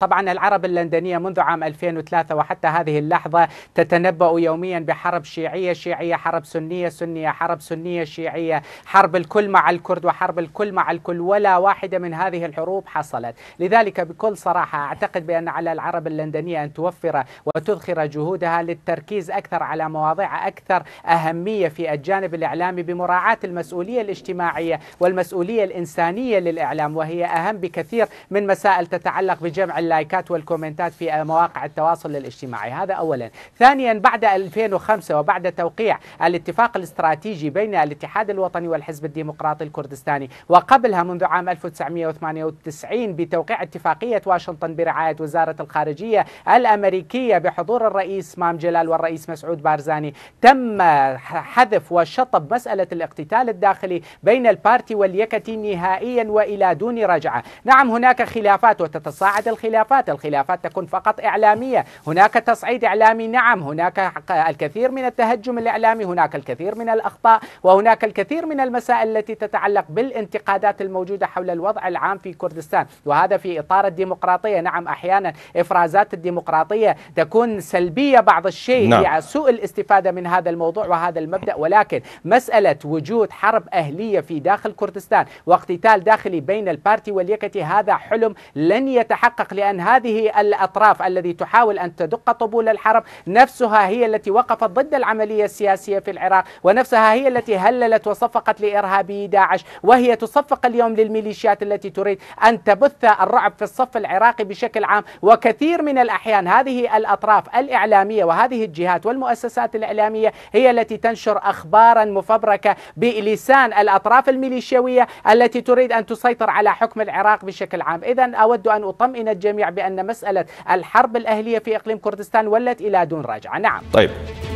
طبعا العرب اللندنية منذ عام 2003 وحتى هذه اللحظة تتنبأ يوميا بحرب شيعية شيعية حرب سنية سنية حرب سنية شيعية حرب الكل مع الكرد وحرب الكل مع الكل ولا واحدة من هذه الحروب حصلت لذلك بكل صراحة أعتقد بأن على العرب اللندنية أن توفر وتذخر جهودها للتركيز أكثر على مواضيع أكثر أهمية في الجانب الإعلامي بمراعاة المسؤولية الاجتماعية والمسؤولية الإنسانية للإعلام وهي أهم بكثير من مسائل تتعلق بجمع اللايكات والكومنتات في مواقع التواصل الاجتماعي هذا أولا ثانيا بعد 2005 وبعد توقيع الاتفاق الاستراتيجي بين الاتحاد الوطني والحزب الديمقراطي الكردستاني وقبلها منذ عام 1998 بتوقيع اتفاقية واشنطن برعاية وزارة الخارجية الأمريكية بحضور الرئيس مام جلال والرئيس مسعود بارزاني تم حذف وشطب مسألة الاقتتال الداخلي بين البارتي واليكتي نهائيا وإلى دون رجعة نعم هناك خلافات وتتصاعد الخلافات الخلافات الخلافات تكون فقط إعلامية هناك تصعيد إعلامي نعم هناك الكثير من التهجم الإعلامي هناك الكثير من الأخطاء وهناك الكثير من المسائل التي تتعلق بالانتقادات الموجودة حول الوضع العام في كردستان وهذا في إطار الديمقراطية نعم أحيانا إفرازات الديمقراطية تكون سلبية بعض الشيء نعم. يعني سوء الاستفادة من هذا الموضوع وهذا المبدأ ولكن مسألة وجود حرب أهلية في داخل كردستان واقتتال داخلي بين البارتي واليكتي هذا حلم لن يتحقق لأن بأن هذه الأطراف التي تحاول أن تدق طبول الحرب نفسها هي التي وقفت ضد العملية السياسية في العراق ونفسها هي التي هللت وصفقت لإرهابي داعش وهي تصفق اليوم للميليشيات التي تريد أن تبث الرعب في الصف العراقي بشكل عام وكثير من الأحيان هذه الأطراف الإعلامية وهذه الجهات والمؤسسات الإعلامية هي التي تنشر أخبارا مفبركة بلسان الأطراف الميليشيوية التي تريد أن تسيطر على حكم العراق بشكل عام إذا أود أن أطمئن الجميع الجميع بأن مسألة الحرب الأهلية في إقليم كردستان ولت إلى دون رجعة نعم طيب